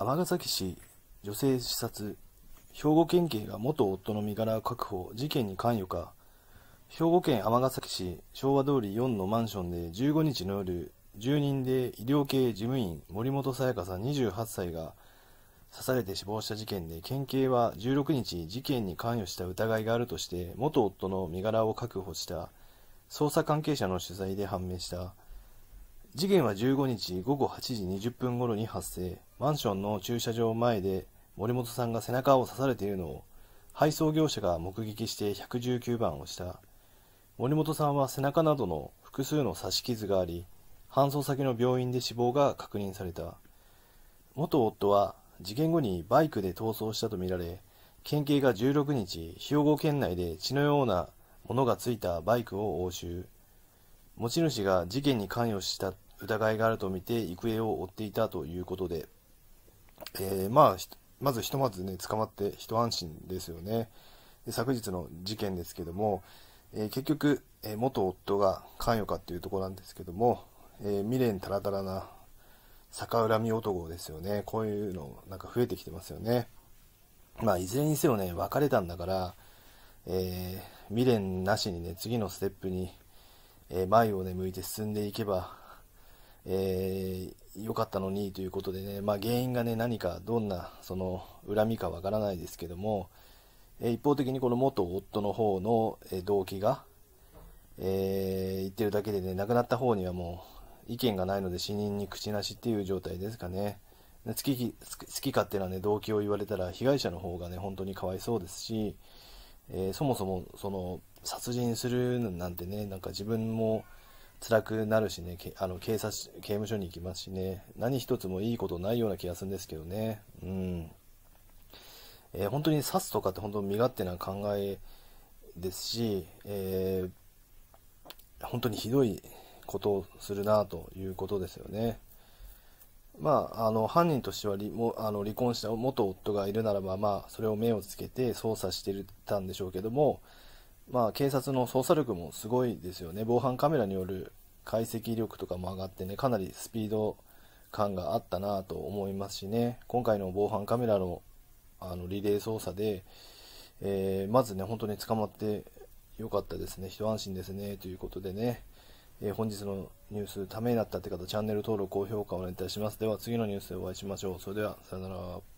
尼崎市女性視察兵庫県警が元夫の身柄確保事件に関与か兵庫県尼崎市昭和通り4のマンションで15日の夜住人で医療系事務員森本やかさん28歳が刺されて死亡した事件で県警は16日事件に関与した疑いがあるとして元夫の身柄を確保した捜査関係者の取材で判明した事件は15日午後8時20分頃に発生。マンションの駐車場前で森本さんが背中を刺されているのを配送業者が目撃して119番をした。森本さんは背中などの複数の刺し傷があり、搬送先の病院で死亡が確認された。元夫は事件後にバイクで逃走したとみられ、県警が16日、兵庫県内で血のようなものがついたバイクを押収。持ち主が事件に関与した疑いがあるとみて行方を追っていたということで、えー、まあ、まずひとまずね、捕まって一安心ですよね。で昨日の事件ですけども、えー、結局、えー、元夫が関与かっていうところなんですけども、え未練たらたらな逆恨み男ですよね。こういうのなんか増えてきてますよね。まあ、いずれにせよね、別れたんだから、え未練なしにね、次のステップに、え前をね、向いて進んでいけば、えー、良かったのにということでね、まあ、原因がね、何か、どんな、その、恨みかわからないですけども、えー、一方的にこの元夫の方の、えー、動機が、えー、言ってるだけでね、亡くなった方にはもう、意見がないので死人に口なしっていう状態ですかね。好き好き勝手な、ね、動機を言われたら被害者の方がね本当にかわいそうですし、えー、そもそもその殺人するなんてねなんか自分も辛くなるしね、あの警察、刑務所に行きますしね、何一つもいいことないような気がするんですけどね、うん。えー、本当に刺すとかって本当身勝手な考えですし、えー、本当にひどいことをするなということですよね。まあ、あの犯人としては離もあの離婚した元夫がいるならば、まあ、それを目をつけて捜査してたんでしょうけども、まあ、警察の捜査力もすごいですよね。防犯カメラによる解析力とかも上がってね、かなりスピード感があったなと思いますしね、今回の防犯カメラのあのリレー捜査で、えー、まずね、本当に捕まってよかったですね、一安心ですね、ということでね、えー、本日のニュース、ためになったって方、チャンネル登録、高評価をお願いいたします。では次のニュースでお会いしましょう。それでは、さよなら。